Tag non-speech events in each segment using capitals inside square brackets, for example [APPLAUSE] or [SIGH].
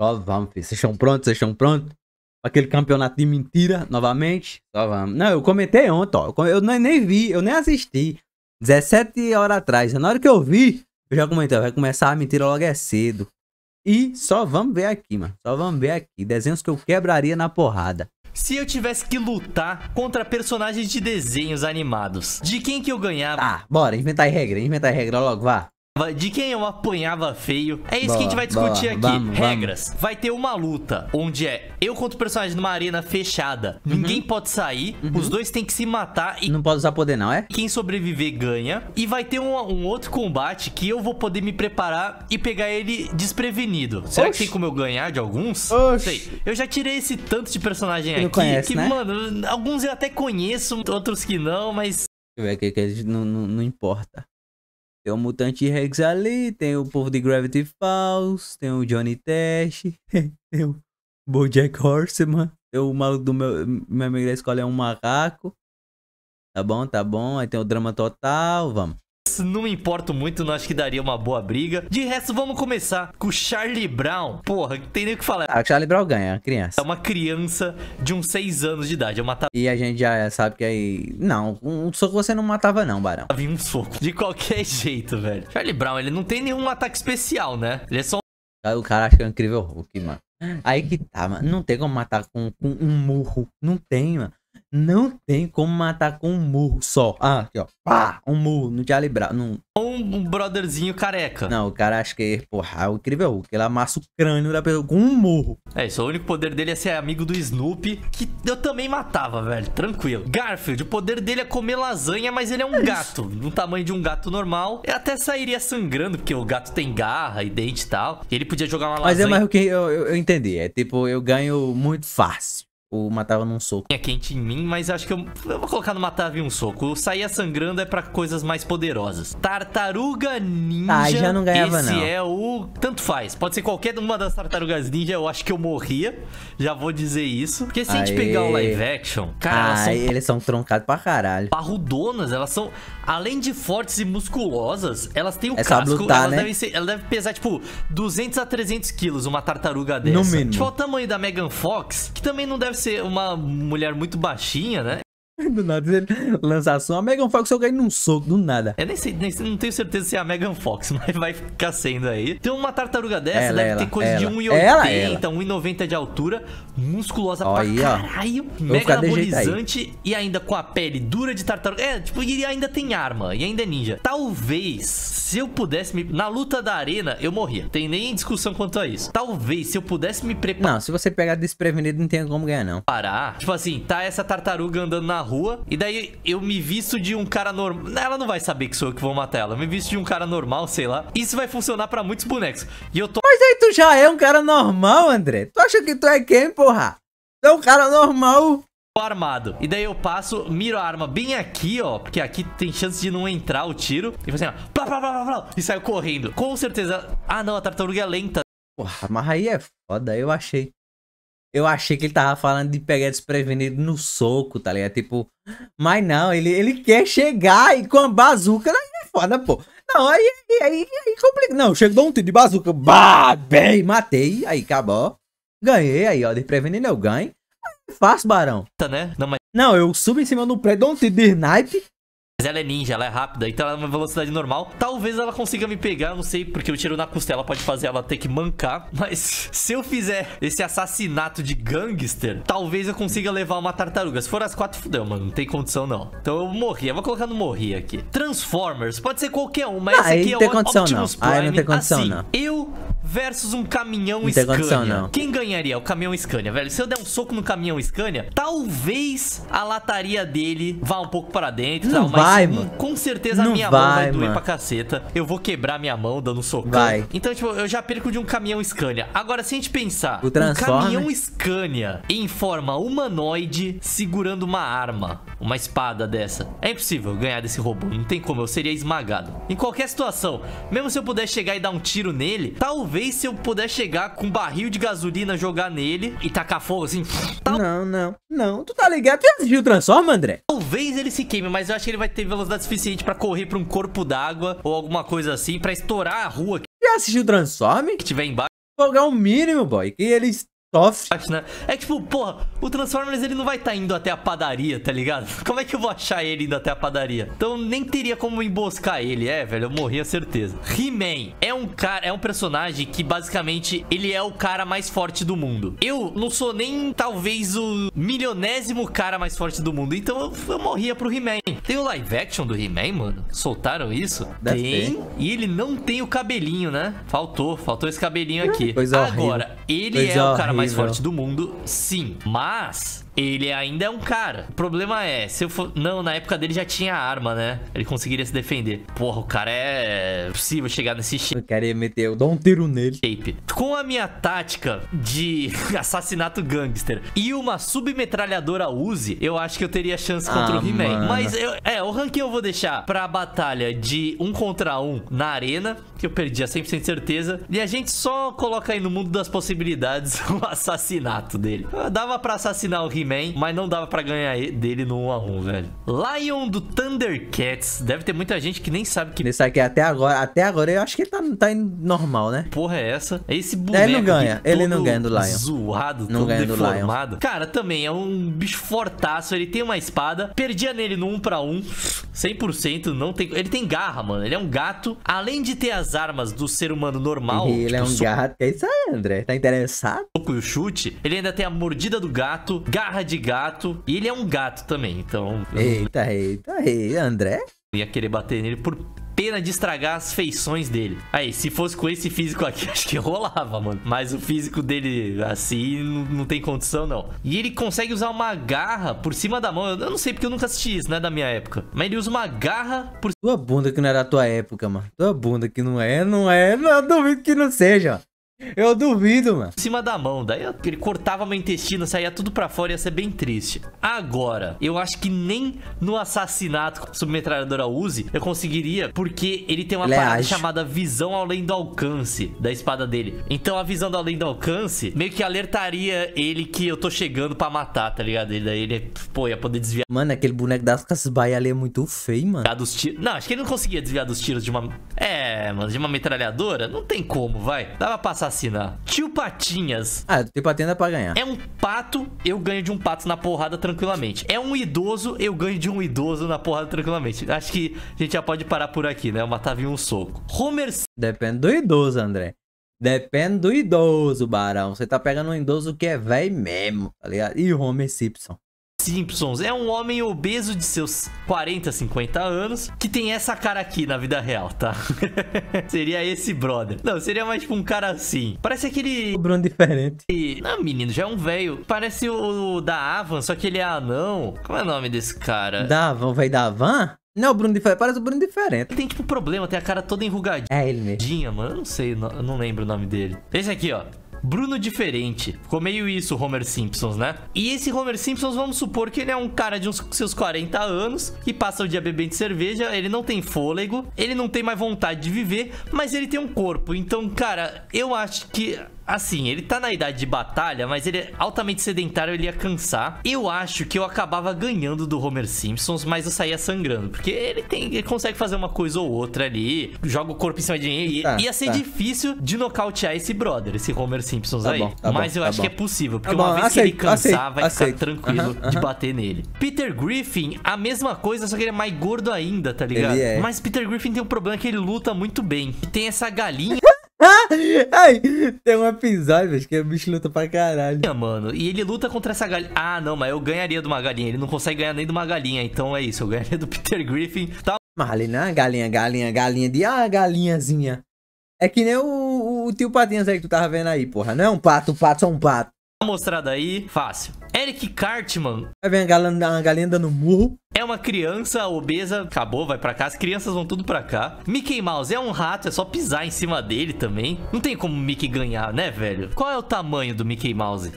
Só vamos, filho. Vocês estão prontos? Vocês estão prontos? Aquele campeonato de mentira, novamente. Só vamos. Não, eu comentei ontem, ó. Eu nem, nem vi, eu nem assisti. 17 horas atrás. Na hora que eu vi, eu já comentei, vai começar a mentira logo é cedo. E só vamos ver aqui, mano. Só vamos ver aqui. Desenhos que eu quebraria na porrada. Se eu tivesse que lutar contra personagens de desenhos animados, de quem que eu ganhava? Ah, bora, inventar regra, inventar regra logo, vá de quem eu apanhava feio. É isso boa, que a gente vai discutir boa, aqui. Vamos, Regras. Vamos. Vai ter uma luta onde é eu contra o personagem numa arena fechada. Uhum. Ninguém pode sair. Uhum. Os dois têm que se matar. E não pode usar poder, não, é? Quem sobreviver ganha. E vai ter um, um outro combate que eu vou poder me preparar e pegar ele desprevenido. Será Oxi. que tem como eu ganhar de alguns? Oxi. Sei. Eu já tirei esse tanto de personagem aqui. Conhece, que, né? mano, alguns eu até conheço, outros que não, mas. que, não, não, não importa. Tem o Mutante Rex ali, tem o povo de Gravity Falls, tem o Johnny Cash, [LAUGHS] tem o Bojack Horseman, tem o maluco do meu, meu amigo da escola é um macaco. Tá bom, tá bom. Aí tem o Drama Total, vamos não me importo muito, não acho que daria uma boa briga. De resto, vamos começar com o Charlie Brown. Porra, não tem nem o que falar. Ah, o Charlie Brown ganha, criança. É uma criança de uns 6 anos de idade, eu matava. E a gente já sabe que aí... Não, um soco você não matava não, Barão. havia um soco. De qualquer jeito, velho. Charlie Brown, ele não tem nenhum ataque especial, né? Ele é só o cara acha que é um incrível Hulk, mano. Aí que tá, mano. Não tem como matar com, com um murro. Não tem, mano. Não tem como matar com um murro só. Ah, aqui, ó. Pá! Um murro, não tinha librado. Um brotherzinho careca. Não, o cara acho que, porra, é incrível que Ele amassa o crânio da pessoa com um murro. É, isso. O único poder dele é ser amigo do Snoopy, que eu também matava, velho. Tranquilo. Garfield, o poder dele é comer lasanha, mas ele é um é gato. No tamanho de um gato normal. Eu até sairia sangrando, porque o gato tem garra e dente e tal. E ele podia jogar uma lasanha. Mas é mais o que eu, eu, eu entendi. É tipo, eu ganho muito fácil o matava num soco. É quente em mim, mas acho que eu, eu vou colocar no matava em um soco. O saía sangrando é pra coisas mais poderosas. Tartaruga ninja. Ah, já não ganhava esse não. Esse é o... Tanto faz. Pode ser qualquer uma das tartarugas ninja. Eu acho que eu morria. Já vou dizer isso. Porque se Aê. a gente pegar o live action... Cara, Aê, ah, elas são... eles são troncados pra caralho. Parrudonas. Elas são além de fortes e musculosas, elas têm o Essa é casco. elas né? devem ser, ela deve pesar, tipo, 200 a 300 quilos, uma tartaruga dessa. No tipo, mínimo. Tipo, o tamanho da Megan Fox, que também não deve ser uma mulher muito baixinha, né? [LAUGHS] Do nada ele lança a som. A Megan Fox eu ganhei num soco, do nada. Eu nem sei, nem, não tenho certeza se é a Megan Fox, [LAUGHS] mas vai ficar sendo aí. tem uma tartaruga dessa ela, deve ela, ter coisa ela. de 1,80, 1,90 de altura, musculosa Olha pra aí, caralho, ó. mega anabolizante e ainda com a pele dura de tartaruga. É, tipo, e ainda tem arma, e ainda é ninja. Talvez, se eu pudesse me... Na luta da arena, eu morria. Tem nem discussão quanto a isso. Talvez, se eu pudesse me preparar... Não, se você pegar desprevenido, não tem como ganhar, não. Parar. Tipo assim, tá essa tartaruga andando na rua rua. E daí eu me visto de um cara normal. Ela não vai saber que sou eu que vou matar ela. Eu me visto de um cara normal, sei lá. Isso vai funcionar pra muitos bonecos. E eu tô. Mas aí tu já é um cara normal, André. Tu acha que tu é quem, porra? Tu é um cara normal armado. E daí eu passo, miro a arma bem aqui, ó, porque aqui tem chance de não entrar o tiro. E assim, ó, plá, plá, plá, plá, e saio correndo. Com certeza... Ah, não, a tartaruga é lenta. Porra, mas aí é foda, eu achei. Eu achei que ele tava falando de pegar desprevenido no soco, tá ligado? Tipo, mas não, ele, ele quer chegar e com a bazuca, aí né? é foda, pô. Não, aí, aí, aí, aí complica. Não, chega dou um tiro de bazuca, bah, bem, matei, aí acabou. Ganhei, aí, ó, desprevenido eu ganho. Fácil, barão. Tá, né? Não, mas... não, eu subo em cima do prédio, dou um tiro de snipe, mas ela é ninja, ela é rápida, então ela é uma velocidade normal. Talvez ela consiga me pegar, não sei, porque o tiro na costela pode fazer ela ter que mancar. Mas se eu fizer esse assassinato de gangster, talvez eu consiga levar uma tartaruga. Se for as quatro, fudeu, mano. Não tem condição, não. Então eu morri. Eu vou colocar no morri aqui. Transformers. Pode ser qualquer um, mas ah, esse aqui é o condição, Optimus não. Prime. Aí não tem condição, assim, não. eu versus um caminhão não Scania. Condição, não. Quem ganharia? O caminhão Scania, velho. Se eu der um soco no caminhão Scania, talvez a lataria dele vá um pouco para dentro. Não hum, tal, mas vai, mano. com certeza não a minha vai, mão vai doer pra caceta. Eu vou quebrar minha mão dando um socão. Vai. Então, tipo, eu já perco de um caminhão Scania. Agora, se a gente pensar, o um caminhão Scania em forma humanoide segurando uma arma, uma espada dessa. É impossível ganhar desse robô. Não tem como, eu seria esmagado. Em qualquer situação, mesmo se eu puder chegar e dar um tiro nele, talvez se eu puder chegar com um barril de gasolina, jogar nele e tacar fogo assim. Tal... Não, não, não. Tu tá ligado? Tu assistiu o Transforma, André? Talvez ele se queime, mas eu acho que ele vai ter tem velocidade suficiente pra correr pra um corpo d'água ou alguma coisa assim, pra estourar a rua. Já assistiu Transform? Que tiver embaixo. Qual o mínimo, boy? Que eles Sofre. Né? É tipo, porra, o Transformers ele não vai estar tá indo até a padaria, tá ligado? [LAUGHS] Como é que eu vou achar ele indo até a padaria? Então nem teria como emboscar ele, é, velho, eu morri a é certeza. He-Man é um cara, é um personagem que basicamente ele é o cara mais forte do mundo. Eu não sou nem talvez o milionésimo cara mais forte do mundo, então eu, eu morria pro He-Man. Tem o live action do He-Man, mano? Soltaram isso? Deve tem. Ter. E ele não tem o cabelinho, né? Faltou, faltou esse cabelinho hum, aqui. Coisa Agora, horrível. Ele é o é cara mais forte do mundo, sim. Mas ele ainda é um cara. O problema é, se eu for... Não, na época dele já tinha arma, né? Ele conseguiria se defender. Porra, o cara é... possível chegar nesse shape. O cara meter, eu dou um tiro nele. Shape. Com a minha tática de [LAUGHS] assassinato gangster e uma submetralhadora Uzi, eu acho que eu teria chance ah, contra ah, o He-Man. Mas, eu... é, o ranking eu vou deixar pra batalha de um contra um na arena, que eu perdi a 100% certeza. E a gente só coloca aí no mundo das possibilidades [LAUGHS] o assassinato dele. dava pra assassinar o He He-Man, mas não dava pra ganhar dele no 1x1, velho. Lion do Thundercats. Deve ter muita gente que nem sabe que... Nesse aqui até agora, até agora eu acho que ele tá, tá normal, né? Porra é essa? é Esse boneco Ele não ganha, ele não ganha do Lion. zoado, não todo deformado. Cara, também é um bicho fortaço, ele tem uma espada. Perdia nele no 1x1, 100%, não tem... Ele tem garra, mano, ele é um gato. Além de ter as armas do ser humano normal... ele é tipo, é um so... gato. É isso aí, André. Tá interessado? Soco o chute. Ele ainda tem a mordida do gato, garra garra de gato. E ele é um gato também, então. Eita, eita, eita, André? Ia querer bater nele por pena de estragar as feições dele. Aí, se fosse com esse físico aqui, [LAUGHS] acho que rolava, mano. Mas o físico dele, assim, não, não, tem condição, não. E ele consegue usar uma garra por cima da mão. Eu não sei porque eu nunca assisti isso, né, da minha época. Mas ele usa uma garra por... Tua bunda que não era da tua época, mano. Tua bunda que não é, não é. Não, duvido que não seja, eu duvido, mano. Em cima da mão, daí ele cortava meu intestino, saía tudo pra fora, ia ser bem triste. Agora, eu acho que nem no assassinato com submetralhadora Uzi eu conseguiria, porque ele tem uma ele é parada chamada visão além do alcance da espada dele. Então a visão do além do alcance meio que alertaria ele que eu tô chegando pra matar, tá ligado? daí ele, pô, ia poder desviar. Mano, aquele boneco das casas ali é muito feio, mano. Dos tiros. Não, acho que ele não conseguia desviar dos tiros de uma. É, mano, de uma metralhadora? Não tem como, vai. Dava pra passar assassina. Tio Patinhas. Ah, tio Patinhas é pra ganhar. É um pato, eu ganho de um pato na porrada tranquilamente. É um idoso, eu ganho de um idoso na porrada tranquilamente. Acho que a gente já pode parar por aqui, né? Eu matava em um soco. Homer... Depende do idoso, André. Depende do idoso, Barão. Você tá pegando um idoso que é velho mesmo, tá ligado? E o Homer Simpson. Simpsons. É um homem obeso de seus 40, 50 anos que tem essa cara aqui na vida real, tá? [LAUGHS] seria esse brother. Não, seria mais tipo um cara assim. Parece aquele. O Bruno diferente. Não, menino, já é um velho. Parece o da Avan, só que ele é anão. Como é o nome desse cara? Da Avan, velho da Avan? Não, o Bruno diferente. Parece o Bruno diferente. tem, tipo, problema. Tem a cara toda enrugadinha. É ele mesmo. Mano, eu não sei. Eu não lembro o nome dele. Esse aqui, ó. Bruno diferente. Ficou meio isso o Homer Simpsons, né? E esse Homer Simpsons, vamos supor que ele é um cara de uns seus 40 anos e passa o dia bebendo cerveja, ele não tem fôlego, ele não tem mais vontade de viver, mas ele tem um corpo. Então, cara, eu acho que Assim, ele tá na idade de batalha, mas ele é altamente sedentário, ele ia cansar. Eu acho que eu acabava ganhando do Homer Simpsons, mas eu saía sangrando. Porque ele tem. Ele consegue fazer uma coisa ou outra ali. Joga o corpo em cima de mim. Tá, ia ser tá. difícil de nocautear esse brother, esse Homer Simpsons tá aí. Bom, tá mas tá bom, eu acho bom. que é possível. Porque tá uma vez aceito, que ele cansar, aceito, vai aceito. ficar tranquilo de bater nele. Peter Griffin, a mesma coisa, só que ele é mais gordo ainda, tá ligado? É. Mas Peter Griffin tem um problema que ele luta muito bem. E tem essa galinha. [LAUGHS] Ai, tem um episódio, acho que o bicho luta pra caralho. É, mano, e ele luta contra essa galinha. Ah, não, mas eu ganharia de uma galinha. Ele não consegue ganhar nem de uma galinha. Então é isso, eu ganharia do [LAUGHS] Peter Griffin. Tá? Marlene, né? galinha, galinha, galinha de. Ah, galinhazinha. É que nem o, o tio Patinhas aí que tu tava vendo aí, porra. Não é um pato, o pato só é um pato. Tá mostrado aí, fácil. Eric Cartman. Vai ver a galinha, a galinha dando murro. É uma criança obesa, acabou, vai pra cá. As crianças vão tudo pra cá. Mickey Mouse é um rato, é só pisar em cima dele também. Não tem como o Mickey ganhar, né, velho? Qual é o tamanho do Mickey Mouse?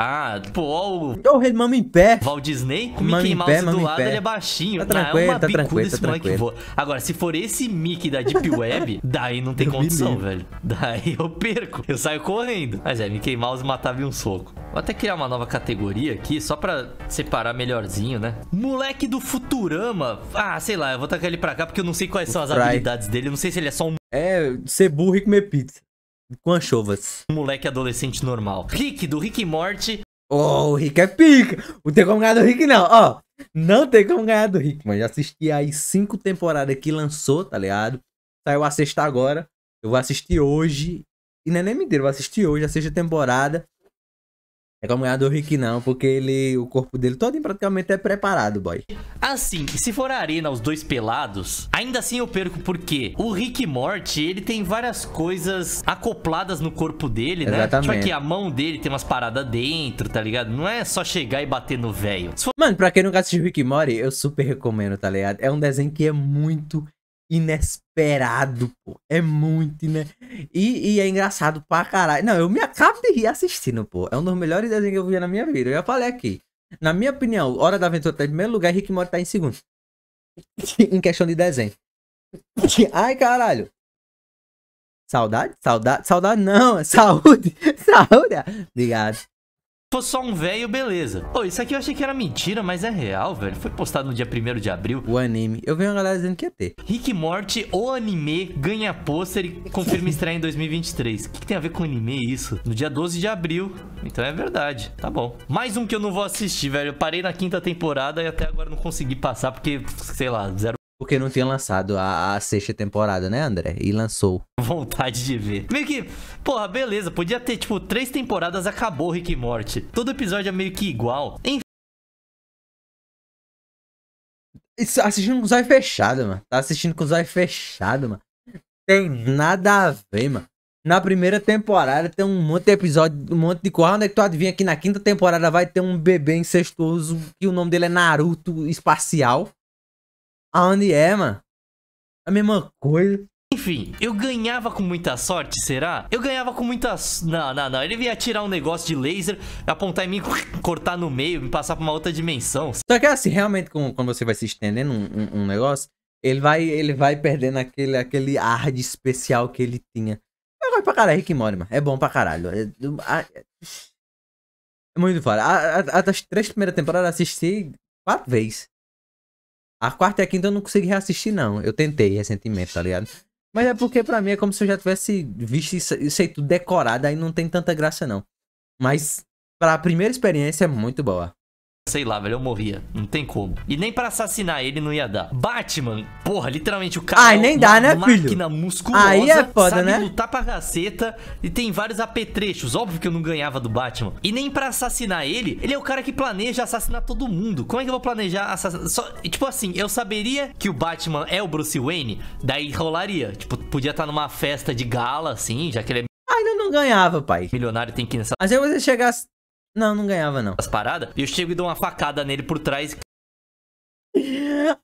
Ah, pô, ó o... o Rei Mama em pé. Walt Disney, o Mickey Mouse pé, do lado, ele é baixinho. Tá tranquilo, ah, é tá tranquilo, tá tranquilo. Agora, se for esse Mickey da Deep [LAUGHS] Web, daí não tem eu condição, velho. Daí eu perco. Eu saio correndo. Mas é, Mickey Mouse matava em um soco. Vou até criar uma nova categoria aqui, só pra separar melhorzinho, né? Moleque do Futurama. Ah, sei lá, eu vou tacar ele pra cá porque eu não sei quais o são as Fry. habilidades dele. Eu não sei se ele é só um... É, ser burro e comer pizza com anchovas. Moleque adolescente normal. Rick, do Rick e Morty. Oh, o Rick é pica. Não tem como ganhar do Rick, não. Ó, oh, não tem como ganhar do Rick, mas já assisti aí cinco temporadas que lançou, tá ligado? Saiu a sexta agora. Eu vou assistir hoje. E não é nem mentira, eu vou assistir hoje a sexta temporada. É como ganhar do Rick não, porque ele, o corpo dele todo praticamente é preparado, boy. Assim, se for a arena os dois pelados, ainda assim eu perco porque o Rick Morty, ele tem várias coisas acopladas no corpo dele, né? Tipo Exatamente. Tipo aqui, a mão dele tem umas paradas dentro, tá ligado? Não é só chegar e bater no velho. For... Mano, pra quem nunca assistiu Rick Morty, eu super recomendo, tá ligado? É um desenho que é muito inesperado, pô. É muito, né? E, e é engraçado pra caralho. Não, eu me acabo de rir assistindo, pô. É um dos melhores desenhos que eu vi na minha vida. Eu já falei aqui. Na minha opinião, Hora da Aventura tá em primeiro lugar e Rick Morty tá em segundo. [LAUGHS] em questão de desenho. [LAUGHS] Ai, caralho. Saudade? Saudade? Saudade não. [LAUGHS] Saúde. Saúde. Ah. Obrigado fosse só um velho, beleza. Pô, isso aqui eu achei que era mentira, mas é real, velho. Foi postado no dia 1 de abril. O anime. Eu vi uma galera dizendo que ia é ter. Rick Morty, o anime, ganha pôster e confirma [LAUGHS] estreia em 2023. O que, que, tem a ver com anime é isso? No dia 12 de abril. Então é verdade. Tá bom. Mais um que eu não vou assistir, velho. Eu parei na quinta temporada e até agora não consegui passar porque, sei lá, zero porque não tinha lançado a, a, sexta temporada, né, André? E lançou. [LAUGHS] Vontade de ver. Meio que, porra, beleza. Podia ter, tipo, três temporadas, acabou Rick e Morty. Todo episódio é meio que igual. Enfim. assistindo com os olhos fechados, mano. Tá assistindo com os olhos fechados, mano. Tem nada a ver, mano. Na primeira temporada tem um monte de episódio, um monte de coisa. Onde é que tu adivinha que na quinta temporada vai ter um bebê incestuoso que o nome dele é Naruto Espacial? aonde é, mano. A mesma coisa. Enfim, eu ganhava com muita sorte, será? Eu ganhava com muita... Não, não, não. Ele ia tirar um negócio de laser, apontar em mim, cortar no meio, me passar pra uma outra dimensão. Só que assim, realmente, quando você vai se estendendo um, um, um negócio, ele vai, ele vai perdendo aquele, aquele ar de especial que ele tinha. É bom pra caralho é Rick Mori, mano. É bom pra caralho. É, é, é muito foda. As três primeiras temporadas eu assisti quatro vezes. A quarta e a quinta eu não consegui reassistir, não. Eu tentei recentemente, tá ligado? Mas é porque pra mim é como se eu já tivesse visto isso, aí tudo decorado, aí não tem tanta graça, não. Mas pra primeira experiência é muito boa. Sei lá, velho, eu morria. Não tem como. E nem pra assassinar ele não ia dar. Batman, porra, literalmente o cara. Ai, é nem dá, né, máquina filho? Máquina musculosa. Aí é foda, sabe né? lutar pra caceta e tem vários apetrechos. Óbvio que eu não ganhava do Batman. E nem pra assassinar ele, ele é o cara que planeja assassinar todo mundo. Como é que eu vou planejar assassinar? Só... Tipo assim, eu saberia que o Batman é o Bruce Wayne, daí rolaria. Tipo, podia estar tá numa festa de gala, assim, já que ele é ainda não ganhava, pai. Milionário tem que ir nessa... Mas aí você chegasse não, não ganhava, não. As paradas. E eu chego e dou uma facada nele por trás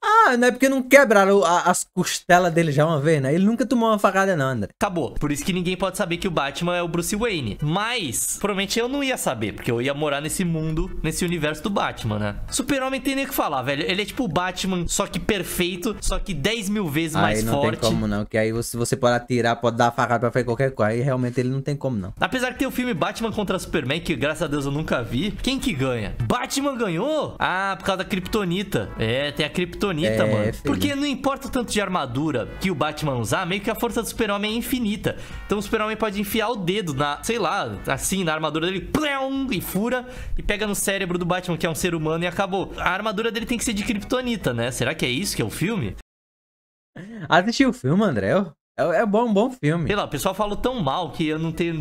ah, não é porque não quebraram as costelas dele já uma vez, né? Ele nunca tomou uma facada, não, André. Acabou. Por isso que ninguém pode saber que o Batman é o Bruce Wayne. Mas, provavelmente eu não ia saber, porque eu ia morar nesse mundo, nesse universo do Batman, né? Super-Homem tem nem o que falar, velho. Ele é tipo o Batman, só que perfeito, só que 10 mil vezes aí mais não forte. não tem como, não. Que aí você, você pode atirar, pode dar facada pra fazer qualquer coisa. Aí realmente ele não tem como, não. Apesar de ter o filme Batman contra Superman, que graças a Deus eu nunca vi, quem que ganha? Batman ganhou? Ah, por causa da Kryptonita. É, é, tem a criptonita é, mano. Porque não importa o tanto de armadura que o Batman usar, meio que a força do Super-Homem é infinita. Então o Super-Homem pode enfiar o dedo na, sei lá, assim, na armadura dele, plum, e fura, e pega no cérebro do Batman, que é um ser humano, e acabou. A armadura dele tem que ser de criptonita né? Será que é isso que é o filme? Assistiu o filme, André? É, é bom, um bom filme. Sei lá, o pessoal falou tão mal que eu não tenho.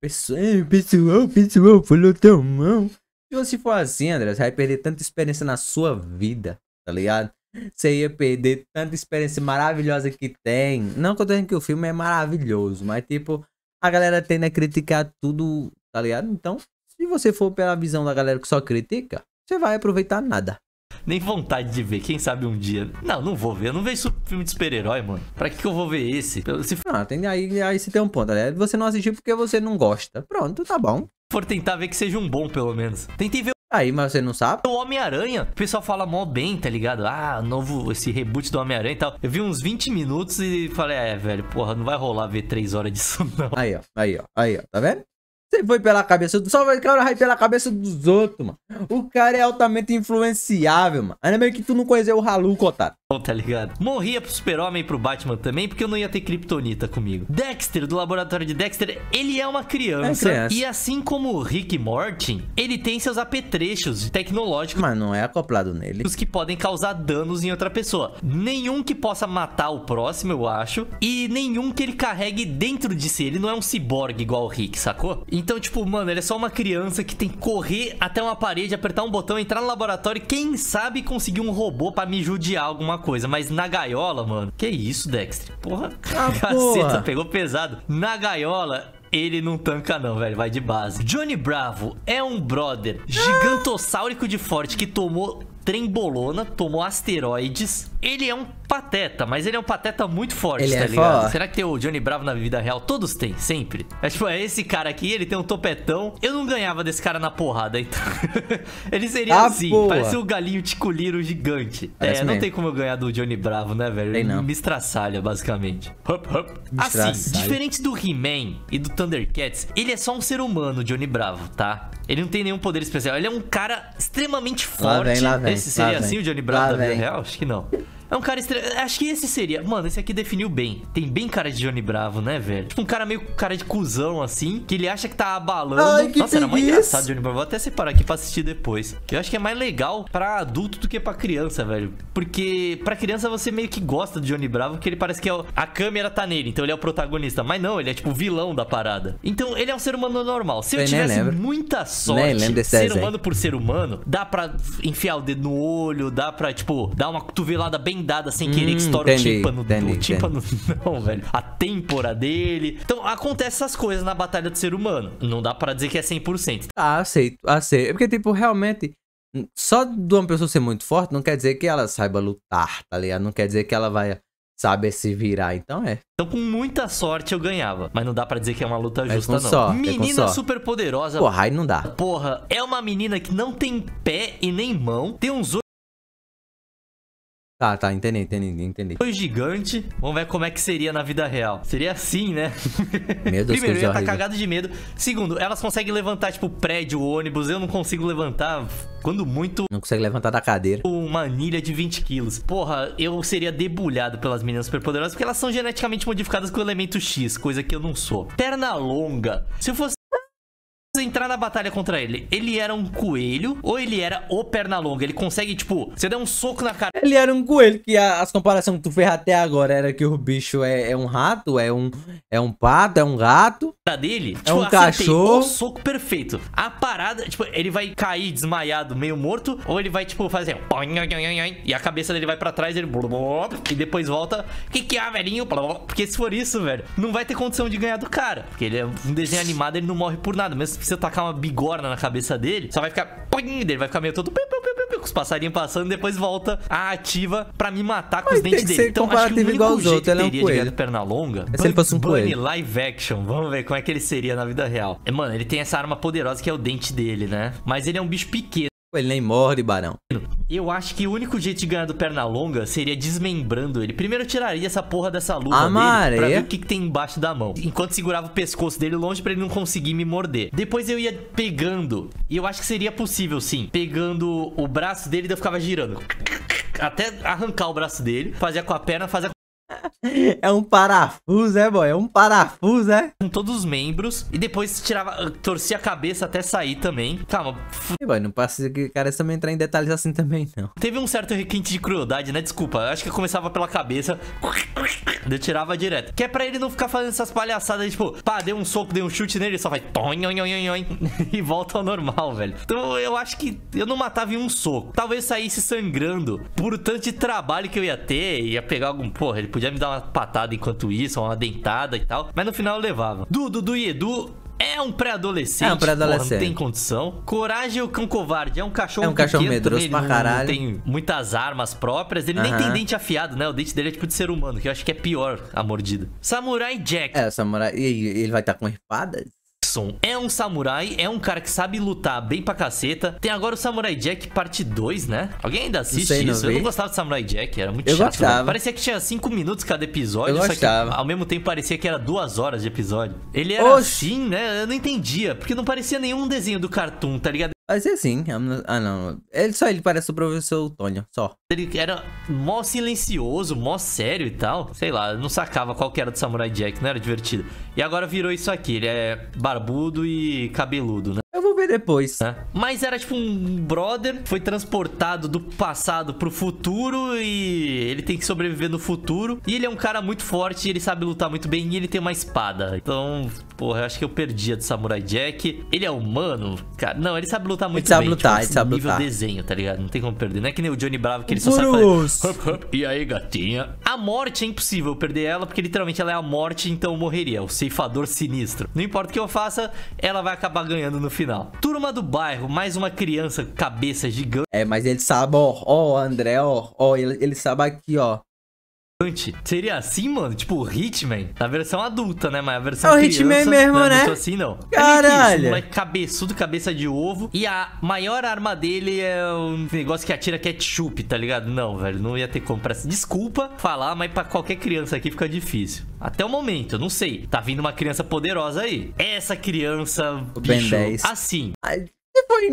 Pessoal, pessoal, pessoal, falou tão mal. Se você for assim, André, você vai perder tanta experiência na sua vida, tá ligado? Você ia perder tanta experiência maravilhosa que tem. Não que eu que o filme é maravilhoso, mas tipo, a galera tende a criticar tudo, tá ligado? Então, se você for pela visão da galera que só critica, você vai aproveitar nada. Nem vontade de ver, quem sabe um dia. Não, não vou ver. Eu não vejo filme de super-herói, mano. Pra que, que eu vou ver esse? Se... Ah, tem, aí, aí você tem um ponto, né? Você não assistiu porque você não gosta. Pronto, tá bom for tentar ver que seja um bom, pelo menos. Tentei ver Aí, mas você não sabe? O Homem-Aranha, o pessoal fala mó bem, tá ligado? Ah, novo, esse reboot do Homem-Aranha e tal. Eu vi uns 20 minutos e falei, é, velho, porra, não vai rolar ver 3 horas disso, [LAUGHS] não. Aí, ó, aí, ó, aí, ó, tá vendo? Você foi pela cabeça do... Só vai, cara, vai pela cabeça dos outros, mano. O cara é altamente influenciável, mano. Ainda bem que tu não conheceu o Haluco, otário tá ligado? Morria pro super-homem e pro Batman também, porque eu não ia ter Kryptonita comigo. Dexter, do laboratório de Dexter, ele é uma criança. É criança. E assim como o Rick Morty, ele tem seus apetrechos tecnológicos. Mas não é acoplado nele. Os que podem causar danos em outra pessoa. Nenhum que possa matar o próximo, eu acho. E nenhum que ele carregue dentro de si. Ele não é um ciborgue igual o Rick, sacou? Então, tipo, mano, ele é só uma criança que tem que correr até uma parede, apertar um botão, entrar no laboratório e quem sabe conseguir um robô para me judiar alguma coisa coisa, mas na gaiola, mano. Que isso, Dexter? Porra, ah, [LAUGHS] caceta, porra. pegou pesado. Na gaiola, ele não tanca não, velho. Vai de base. Johnny Bravo é um brother gigantossáurico de forte que tomou trembolona, tomou asteroides. Ele é um pateta, mas ele é um pateta muito forte, ele tá é ligado? Forte. Será que tem o Johnny Bravo na vida real? Todos têm, sempre. É tipo, é esse cara aqui, ele tem um topetão. Eu não ganhava desse cara na porrada, então. [LAUGHS] ele seria ah, assim, boa. parece um galinho ticuliro gigante. É, parece é, não tem como eu ganhar do Johnny Bravo, né, velho? Ele tem não. me estraçalha, basicamente. Hup, hup. Assim, diferente do He-Man e do Thundercats, ele é só um ser humano, Johnny Bravo, tá? Ele não tem nenhum poder especial. Ele é um cara extremamente forte. Lá vem, lá vem seria assim o Johnny Bravo da vida real, acho que não. É um cara estranho. Acho que esse seria. Mano, esse aqui definiu bem. Tem bem cara de Johnny Bravo, né, velho? Tipo, um cara meio cara de cuzão, assim, que ele acha que tá abalando. Ai, que Nossa, era mais engraçado Johnny Bravo. Vou até separar aqui pra assistir depois. Eu acho que é mais legal pra adulto do que pra criança, velho. Porque pra criança você meio que gosta do Johnny Bravo, porque ele parece que é o... a câmera tá nele, então ele é o protagonista. Mas não, ele é tipo o vilão da parada. Então ele é um ser humano normal. Se eu, eu tivesse muita sorte, ser humano por ser humano, dá pra enfiar o dedo no olho, dá pra, tipo, dar uma cotovelada bem dada sem querer, hum, que estoura entendi, o tímpano. Entendi, o tímpano entendi. [LAUGHS] não, velho. A têmpora dele. Então, acontece essas coisas na batalha do ser humano. Não dá para dizer que é 100%. Ah, aceito, aceito. É porque, tipo, realmente... Só de uma pessoa ser muito forte não quer dizer que ela saiba lutar, tá ligado? Não quer dizer que ela vai saber se virar, então é. Então com muita sorte eu ganhava, mas não dá para dizer que é uma luta é justa é não. menina é super poderosa. Porra, aí não dá. Porra, é uma menina que não tem pé e nem mão, tem uns Tá, tá, entendi, entendi, entendi. Foi gigante. Vamos ver como é que seria na vida real. Seria assim, né? [LAUGHS] Primeiro, eu ia estar tá cagado de medo. Segundo, elas conseguem levantar, tipo, prédio, ônibus. Eu não consigo levantar, quando muito... Não consegue levantar da cadeira. Uma anilha de 20 quilos. Porra, eu seria debulhado pelas meninas superpoderosas, porque elas são geneticamente modificadas com o elemento X, coisa que eu não sou. Perna longa. Se eu fosse entrar na batalha contra ele, ele era um coelho ou ele era o perna longa Ele consegue, tipo, você dá um soco na cara. Ele era um coelho, que as comparações que tu fez até agora era que o bicho é, é um rato, é um, é um pato, é um gato dele, é tipo, um assim, cachorro. O soco perfeito. A parada, tipo, ele vai cair desmaiado, meio morto, ou ele vai, tipo, fazer. E a cabeça dele vai pra trás, ele. E depois volta. Que que é, velhinho? Porque se for isso, velho, não vai ter condição de ganhar do cara. Porque ele é um desenho animado, ele não morre por nada. Mesmo se você tacar uma bigorna na cabeça dele, só vai ficar. Ele vai ficar meio todo os passarinhos passando, depois volta a ativa pra me matar com Mas os dentes dele. Então acho que o único igual jeito outros, que teria é um de ganhar do Pernalonga é se ele fosse um coelho. live action. Vamos ver qual como é que ele seria na vida real. É, mano, ele tem essa arma poderosa que é o dente dele, né? Mas ele é um bicho pequeno. Ele nem morde, barão. Eu acho que o único jeito de ganhar do Pernalonga seria desmembrando ele. Primeiro tiraria essa porra dessa luva dele pra ver o que, que, tem embaixo da mão. Enquanto segurava o pescoço dele longe pra ele não conseguir me morder. Depois eu ia pegando, e eu acho que seria possível sim, pegando o braço dele e eu ficava girando até arrancar o braço dele, fazia com a perna, fazia é um parafuso, é, boy? É um parafuso, é? Com todos os membros. E depois tirava, torcia a cabeça até sair também. Calma. E, boy, não passa que cara também é entrar em detalhes assim também, não. Teve um certo requinte de crueldade, né? Desculpa. Acho que começava pela cabeça. Eu tirava direto. Que é pra ele não ficar fazendo essas palhaçadas, tipo, pá, dei um soco, dei um chute nele, ele só vai. [LAUGHS] E volta ao normal, velho. Então eu acho que eu não matava em um soco. Talvez saísse sangrando por tanto de trabalho que eu ia ter. Ia pegar algum. Porra, ele podia me dar uma patada enquanto isso, uma dentada e tal. Mas no final eu levava. Du, Dudu e Edu é um pré-adolescente. É um pré-adolescente. Não tem condição. Coragem é o cão covarde. É um cachorro É um cachorro medroso pra caralho. tem muitas armas próprias. Ele uh -huh. nem tem dente afiado, né? O dente dele é tipo de ser humano, que eu acho que é pior a mordida. Samurai Jack. É, Samurai. E ele vai estar tá com espadas? Jackson é um samurai, é um cara que sabe lutar bem pra caceta. Tem agora o Samurai Jack parte 2, né? Alguém ainda assiste sei, isso? Eu não gostava do Samurai Jack, era muito eu chato. Né? Gostava. Parecia que tinha 5 minutos cada episódio, eu só gostava. que ao mesmo tempo parecia que era 2 horas de episódio. Ele era Oxi. assim, né? Eu não entendia, porque não parecia nenhum desenho do Cartoon, tá ligado? Mas assim, é assim, not... ah não, ele, só ele parece o professor Tônio, só. Ele era mó silencioso, mó sério e tal, sei lá, não sacava qual que era do Samurai Jack, não era divertido. E agora virou isso aqui, ele é barbudo e cabeludo, né? Eu vou ver depois. É. Mas era tipo um brother, foi transportado do passado pro futuro e ele tem que sobreviver no futuro. E ele é um cara muito forte, ele sabe lutar muito bem e ele tem uma espada. Então, porra, eu acho que eu perdi a do Samurai Jack. Ele é humano, cara. Não, ele sabe lutar muito bem. ele sabe bem. Lutar, tipo, ele sabe nível lutar, nível desenho, tá ligado? Não tem como perder. Não é que nem o Johnny Bravo que ele só sabe fazer. [LAUGHS] E aí, gatinha? A morte é impossível perder ela, porque literalmente ela é a morte, então eu morreria. O ceifador sinistro. Não importa o que eu faça, ela vai acabar ganhando no final final. Turma do bairro, mais uma criança cabeça gigante. É, mas ele sabe, ó, ó, André, ó, ó, ele, ele sabe aqui, ó. Seria assim, mano? Tipo o Hitman? Na versão adulta, né? Mas a versão É o criança, Hitman mesmo, né? Né? não é né? assim, não. É Caralho. isso, é cabeçudo, cabeça de ovo. E a maior arma dele é um negócio que atira ketchup, tá ligado? Não, velho. Não ia ter como pra... Desculpa falar, mas pra qualquer criança aqui fica difícil. Até o momento, eu não sei. Tá vindo uma criança poderosa aí. Essa criança, bicho, ben 10. assim... Ai. Se foi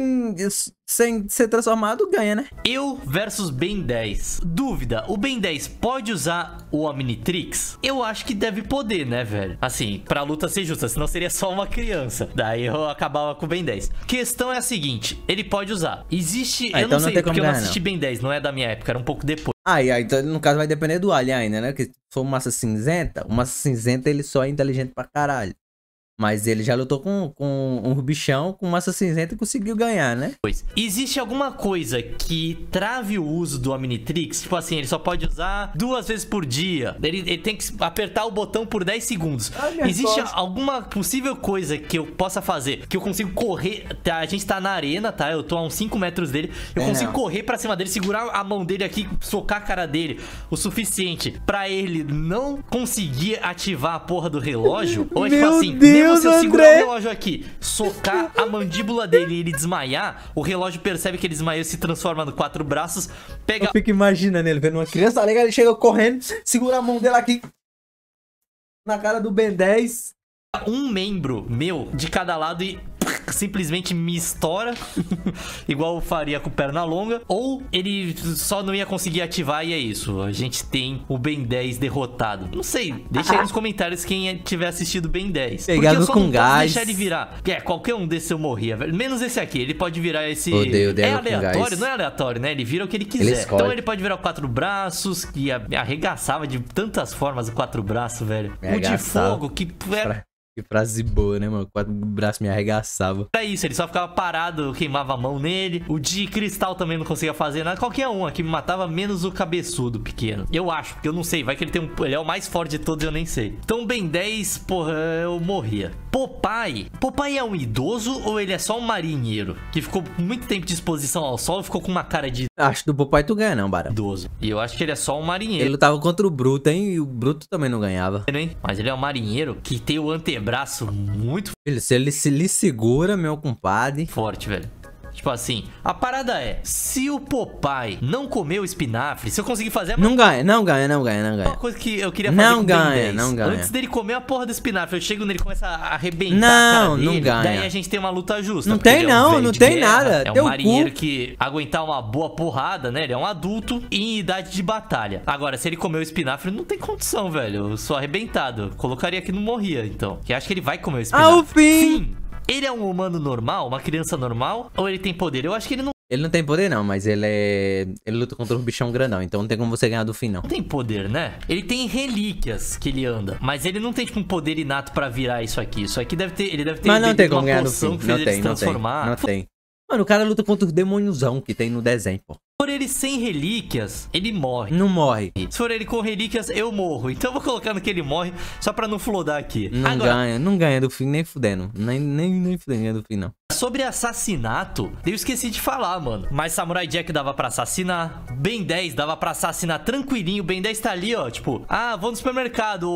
sem ser transformado, ganha, né? Eu versus Ben 10. Dúvida, o Ben 10 pode usar o Omnitrix? Eu acho que deve poder, né, velho? Assim, pra luta ser justa, senão seria só uma criança. Daí eu acabava com o Ben 10. Questão é a seguinte, ele pode usar. Existe, ah, eu então não sei, não porque eu não assisti não. Ben 10, não é da minha época, era um pouco depois. Ah, e aí, então no caso vai depender do alien ainda, né? Que se for massa cinzenta, o massa cinzenta ele só é inteligente pra caralho. Mas ele já lutou com, com um bichão, com massa cinzenta e conseguiu ganhar, né? Pois. Existe alguma coisa que trave o uso do Omnitrix? Tipo assim, ele só pode usar duas vezes por dia. Ele, ele tem que apertar o botão por 10 segundos. Ai, Existe alguma possível coisa que eu possa fazer? Que eu consigo correr. Tá, a gente tá na arena, tá? Eu tô a uns 5 metros dele. Eu é consigo não. correr pra cima dele, segurar a mão dele aqui, socar a cara dele o suficiente pra ele não conseguir ativar a porra do relógio? Ou é tipo assim. Deus. Deus, se eu André. segurar o relógio aqui, socar a mandíbula dele e ele desmaiar, o relógio percebe que ele desmaiou e se transforma no quatro braços, pega... Eu fico imaginando ele vendo uma criança, tá legal, ele chega correndo, segura a mão dele aqui, na cara do Ben 10... Um membro meu de cada lado e simplesmente me estoura, [LAUGHS] igual faria com perna longa, ou ele só não ia conseguir ativar e é isso. A gente tem o Ben 10 derrotado. Não sei, deixa aí nos comentários quem é, tiver assistido Ben 10. Pegado Porque eu só com não gás. Posso deixar ele virar. É, qualquer um desse eu morria, velho. Menos esse aqui, ele pode virar esse... Odeio, odeio é aleatório? Não é aleatório, né? Ele vira o que ele quiser. Ele então ele pode virar quatro braços, que arregaçava de tantas formas o quatro braços, velho. o de fogo, que é que frase boa, né, mano? Quatro braços me arregaçava. É isso, ele só ficava parado, queimava a mão nele. O de cristal também não conseguia fazer nada. Qualquer um aqui me matava, menos o cabeçudo pequeno. Eu acho, porque eu não sei. Vai que ele tem um. Ele é o mais forte de todos, eu nem sei. Então, Ben 10, porra, eu morria. Popeye. Popeye é um idoso ou ele é só um marinheiro? Que ficou muito tempo de exposição ao sol e ficou com uma cara de. Acho que do Popeye tu ganha, não, Bara. Idoso. E eu acho que ele é só um marinheiro. Ele lutava contra o Bruto, hein? E o Bruto também não ganhava. Mas ele é um marinheiro que tem o antebraço braço muito. Ele, se ele se lhe segura, meu compadre. Forte, velho. Tipo assim, a parada é, se o Popeye não comeu espinafre, se eu conseguir fazer... Não ganha, não ganha, não ganha, não ganha. Uma coisa que eu queria fazer Não ganha, não ganha. Antes dele comer a porra do espinafre, eu chego nele e começa a arrebentar Não, dele, não ganha. Daí a gente tem uma luta justa. Não tem não, é um não tem guerra, nada. É um Teu marinheiro cu. que aguentar uma boa porrada, né? Ele é um adulto em idade de batalha. Agora, se ele comer o espinafre, não tem condição, velho. Eu sou arrebentado. Colocaria que não morria, então. Que acho que ele vai comer o ah, espinafre. Ao fim. fim. Ele é um humano normal? Uma criança normal? Ou ele tem poder? Eu acho que ele não. Ele não tem poder, não, mas ele é. Ele luta contra um bichão grandão, então não tem como você ganhar do fim, não. Não tem poder, né? Ele tem relíquias que ele anda. Mas ele não tem, tipo, um poder inato pra virar isso aqui. Isso aqui deve ter. Ele deve ter. Mas não tem como ganhar do fim. Não tem, não tem, não tem. Mano, o cara luta contra o demôniozão que tem no desenho, pô for ele sem relíquias, ele morre. Não morre. Se for ele com relíquias, eu morro. Então eu vou colocando que ele morre só pra não flodar aqui. Não Agora, ganha, não ganha do fim, nem fudendo. Nem, nem, nem fudendo do fim, não. Sobre assassinato, eu esqueci de falar, mano. Mas Samurai Jack dava pra assassinar. Ben 10 dava pra assassinar tranquilinho. Ben 10 tá ali, ó. Tipo, ah, vou no supermercado.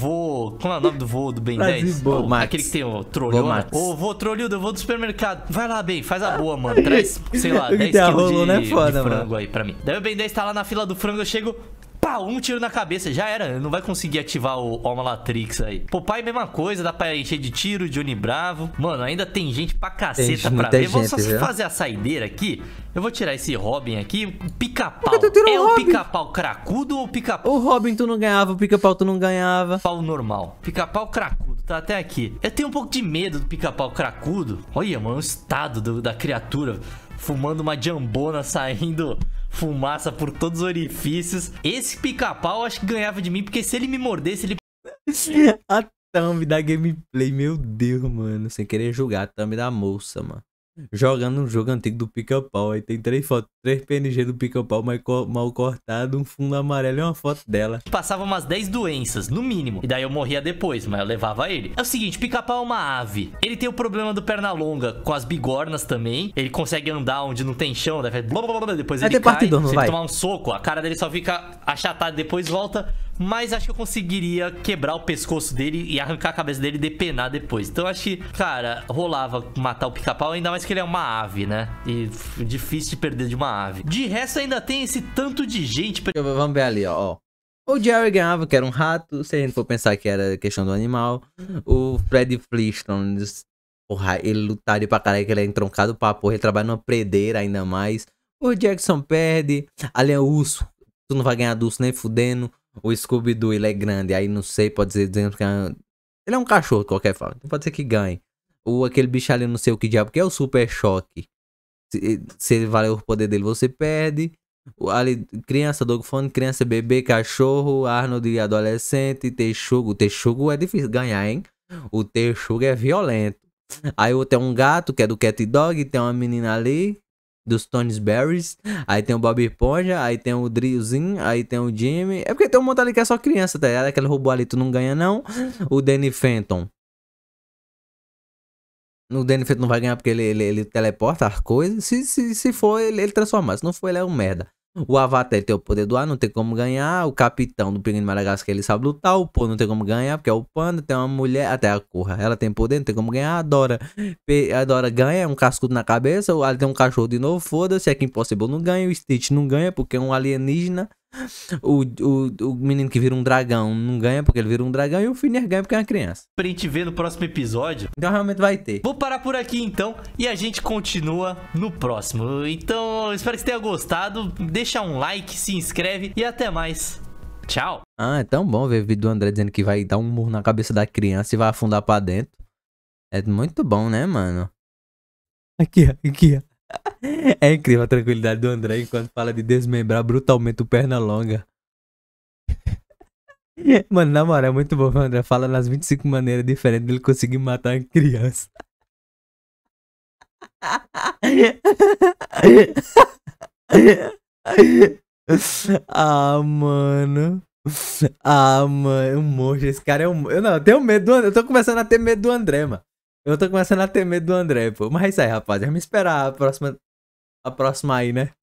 Vou. Como é o nome do voo do Ben 10? Oh, aquele que tem o trolhona. Ô, voo vou trolhudo, eu vou no supermercado. Vai lá, Ben, faz a boa, mano. [LAUGHS] Traz, sei lá, 10 tá quilos de, né, foda, de frango aí pra mim. Daí o Ben 10 tá lá na fila do frango, eu chego, pá, um tiro na cabeça, já era. Não vai conseguir ativar o Omalatrix aí. pai, mesma coisa, dá pra encher de tiro, Johnny Bravo. Mano, ainda tem gente pra caceta tem, pra ver. Gente, vou só viu? fazer a saideira aqui. Eu vou tirar esse Robin aqui. Pica-pau. É o, o pica-pau cracudo ou pica-pau? O Robin tu não ganhava, o pica-pau tu não ganhava. Pau normal. Pica-pau cracudo, tá até aqui. Eu tenho um pouco de medo do pica-pau cracudo. Olha, mano, o estado do, da criatura fumando uma jambona [LAUGHS] saindo fumaça por todos os orifícios. Esse pica-pau acho que ganhava de mim, porque se ele me mordesse, ele. [LAUGHS] A thumb da gameplay, meu Deus, mano. Sem querer julgar a thumb da moça, mano jogando um jogo antigo do pica-pau. Aí tem três fotos, três PNG do pica-pau mal cortado, um fundo amarelo e uma foto dela. Passava umas 10 doenças, no mínimo. E daí eu morria depois, mas eu levava ele. É o seguinte, pica-pau é uma ave. Ele tem o problema do perna longa com as bigornas também. Ele consegue andar onde não tem chão, deve. blá, blá, blá, depois vai ele cai. Partidão, se vai. tomar um soco, a cara dele só fica achatada, depois volta mas acho que eu conseguiria quebrar o pescoço dele e arrancar a cabeça dele e depenar depois. Então acho que, cara, rolava matar o pica-pau, ainda mais que ele é uma ave, né? E difícil de perder de uma ave. De resto, ainda tem esse tanto de gente. Pra... Vamos ver ali, ó. O Jerry ganhava, que era um rato, se a gente for pensar que era questão do animal. O Fred Flintstone, porra, ele lutaria pra caralho, que ele é entroncado pra porra, ele trabalha numa predeira ainda mais. O Jackson perde, ali é o urso, tu não vai ganhar do urso nem fudendo o Scooby-Doo ele é grande, aí não sei, pode ser dizendo que é um... ele é um cachorro de qualquer forma, então pode ser que ganhe. Ou aquele bicho ali, não sei o que diabo, que é o Super Choque. Se, eh, ele valer o poder dele, você perde. O, ali, criança, dogfone, criança, bebê, cachorro, Arnold e adolescente, texugo. O texugo é difícil ganhar, hein? O texugo é violento. Aí o outro é um gato, que é do Cat Dog, tem uma menina ali, dos Tony Berries, aí tem o Bob Ponja, aí tem o Drillzinho, aí tem o Jimmy. É porque tem um monte ali que é só criança, tá ligado? Aquele robô ali tu não ganha, não. O Danny Fenton. O Danny Fenton não vai ganhar porque ele, ele, ele teleporta as coisas. Se, se, se for, ele, ele transformar. Se não for, ele é um merda. O Avatar tem o poder do ar, não tem como ganhar. O capitão do Pinguim de Madagascar, ele sabe lutar. O Pô não tem como ganhar, porque é o Panda. Tem uma mulher, até a Corra, ela tem poder, não tem como ganhar. Adora, adora ganha, um cascudo na cabeça. Ela tem um cachorro de novo, foda-se. É que Impossible não ganha. O Stitch não ganha, porque é um alienígena. O, o, o menino que vira um dragão não ganha porque ele vira um dragão e o Finner ganha porque é uma criança. Pra gente ver no próximo episódio. Então realmente vai ter. Vou parar por aqui então e a gente continua no próximo. Então espero que você tenha gostado. Deixa um like, se inscreve e até mais. Tchau. Ah, é tão bom ver o vídeo do André dizendo que vai dar um murro na cabeça da criança e vai afundar pra dentro. É muito bom, né, mano? Aqui, aqui. [LAUGHS] É incrível a tranquilidade do André enquanto fala de desmembrar brutalmente o perna longa. [LAUGHS] Mano, na moral, é muito bom o André fala nas 25 maneiras diferentes dele conseguir matar uma criança. [LAUGHS] ah, mano. Ah, mano, é um monstro. Esse cara é um. Eu não, eu tenho medo do André. Eu tô começando a ter medo do André, mano. Eu tô começando a ter medo do André, pô. Mas é isso aí, rapaz. Vamos esperar a próxima, a próxima aí, né?